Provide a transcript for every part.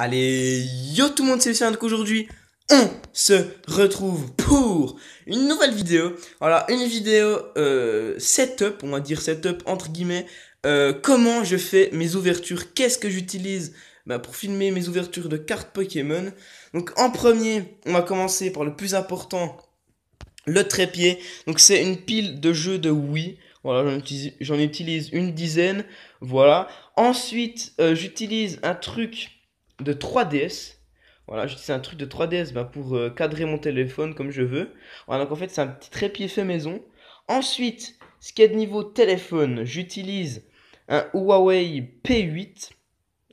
Allez, yo tout le monde, c'est Lucien, aujourd'hui, on se retrouve pour une nouvelle vidéo. Voilà, une vidéo euh, setup, on va dire setup entre guillemets. Euh, comment je fais mes ouvertures, qu'est-ce que j'utilise bah, pour filmer mes ouvertures de cartes Pokémon. Donc en premier, on va commencer par le plus important, le trépied. Donc c'est une pile de jeux de Wii. Voilà, j'en utilise, une dizaine. Voilà. Ensuite, euh, j'utilise un truc de 3DS. Voilà, j'utilise un truc de 3DS bah, pour euh, cadrer mon téléphone comme je veux. Voilà, donc en fait, c'est un petit trépied fait maison. Ensuite, ce qui est de niveau téléphone, j'utilise un Huawei P8.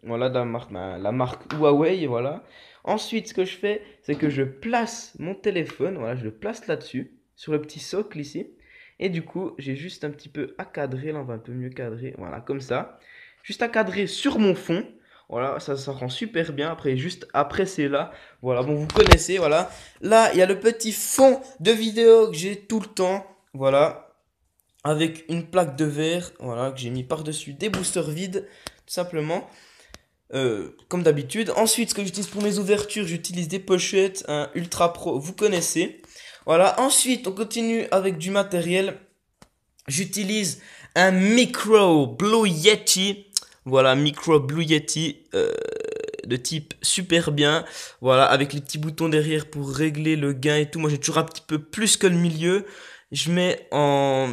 Voilà, la marque, bah, la marque Huawei, voilà. Ensuite, ce que je fais, c'est que je place mon téléphone, voilà, je le place là-dessus, sur le petit socle ici. Et du coup, j'ai juste un petit peu à cadrer, là on va un peu mieux cadrer, voilà, comme ça. Juste à cadrer sur mon fond. Voilà, ça, rend super bien. Après, juste après, c'est là. Voilà, bon, vous connaissez, voilà. Là, il y a le petit fond de vidéo que j'ai tout le temps. Voilà. Avec une plaque de verre, voilà, que j'ai mis par-dessus des boosters vides, tout simplement. Euh, comme d'habitude. Ensuite, ce que j'utilise pour mes ouvertures, j'utilise des pochettes, un Ultra Pro, vous connaissez. Voilà, ensuite, on continue avec du matériel. J'utilise un micro Blue Yeti. Voilà, micro Blue Yeti euh, de type super bien. Voilà, avec les petits boutons derrière pour régler le gain et tout. Moi, j'ai toujours un petit peu plus que le milieu. Je mets en,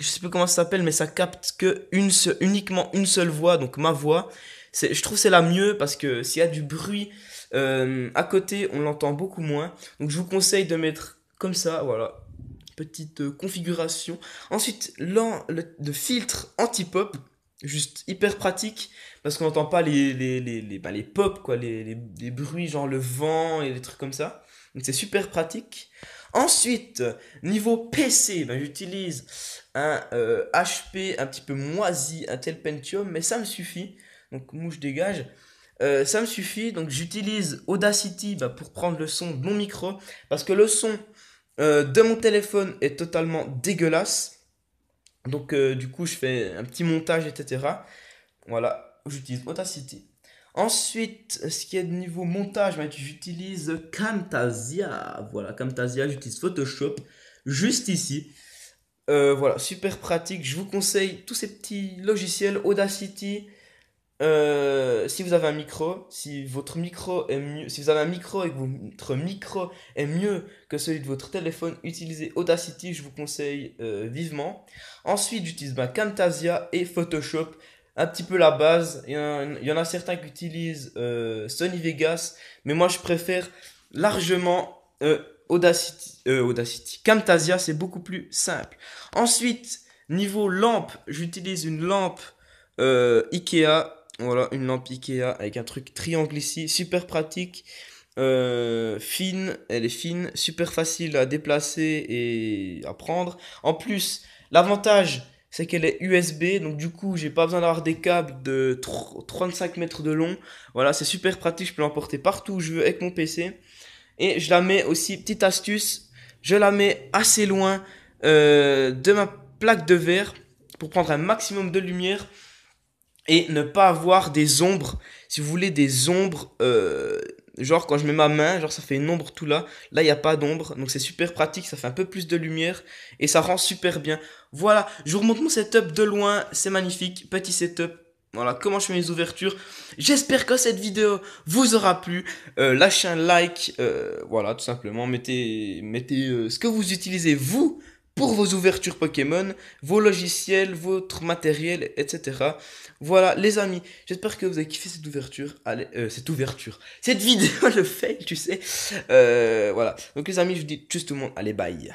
je sais plus comment ça s'appelle, mais ça capte que une uniquement une seule voix, donc ma voix. je trouve c'est la mieux parce que s'il y a du bruit euh, à côté, on l'entend beaucoup moins. Donc, je vous conseille de mettre comme ça, voilà, petite euh, configuration. Ensuite, le, le, le filtre anti-pop juste hyper pratique parce qu'on n'entend pas les, les, les, bah, pop, quoi, les, bruits genre le vent et les trucs comme ça. Donc c'est super pratique. Ensuite, niveau PC, ben, j'utilise un HP euh, un petit peu moisi, un tel Pentium, mais ça me suffit. Donc mouche dégage. Euh, ça me suffit, donc j'utilise Audacity ben, pour prendre le son de mon micro, parce que le son euh, de mon téléphone est totalement dégueulasse. Donc, euh, du coup, je fais un petit montage, etc. Voilà, j'utilise Audacity. Ensuite, ce qui est de niveau montage, ben, j'utilise Camtasia. Voilà, Camtasia, j'utilise Photoshop juste ici. Euh, voilà, super pratique. Je vous conseille tous ces petits logiciels Audacity, euh, si vous avez un micro, si votre micro est mieux, si vous avez un micro et que votre micro est mieux que celui de votre téléphone, utilisez Audacity, je vous conseille euh, vivement. Ensuite, j'utilise ben, Camtasia et Photoshop, un petit peu la base. Il y, en, a certains qui utilisent euh, Sony Vegas, mais moi je préfère largement Audacity, Audacity. Camtasia, c'est beaucoup plus simple. Ensuite, niveau lampe, j'utilise une lampe Ikea voilà, une lampe Ikea avec un truc triangle ici, super pratique, euh, fine, elle est fine, super facile à déplacer et à prendre. En plus, l'avantage, c'est qu'elle est USB, donc du coup, j'ai pas besoin d'avoir des câbles de 35 mètres de long. Voilà, c'est super pratique, je peux l'emporter partout où je veux avec mon PC. Et je la mets aussi, petite astuce, je la mets assez loin euh, de ma plaque de verre pour prendre un maximum de lumière et ne pas avoir des ombres. Si vous voulez des ombres, euh, genre quand je mets ma main, genre ça fait une ombre tout là. Là, il n'y a pas d'ombre. Donc c'est super pratique, ça fait un peu plus de lumière et ça rend super bien. Voilà, je vous remonte mon setup de loin, c'est magnifique. Petit setup. Voilà comment je fais mes ouvertures. J'espère que cette vidéo vous aura plu. Euh, lâchez un like. Euh, voilà, tout simplement. Mettez, mettez euh, ce que vous utilisez vous pour vos ouvertures Pokémon, vos logiciels, votre matériel, etc. Voilà, les amis, j'espère que vous avez kiffé cette ouverture. Euh, cette ouverture, cette vidéo, le fail, tu sais. Euh, voilà. Donc, les amis, je vous dis monde. allez, bye.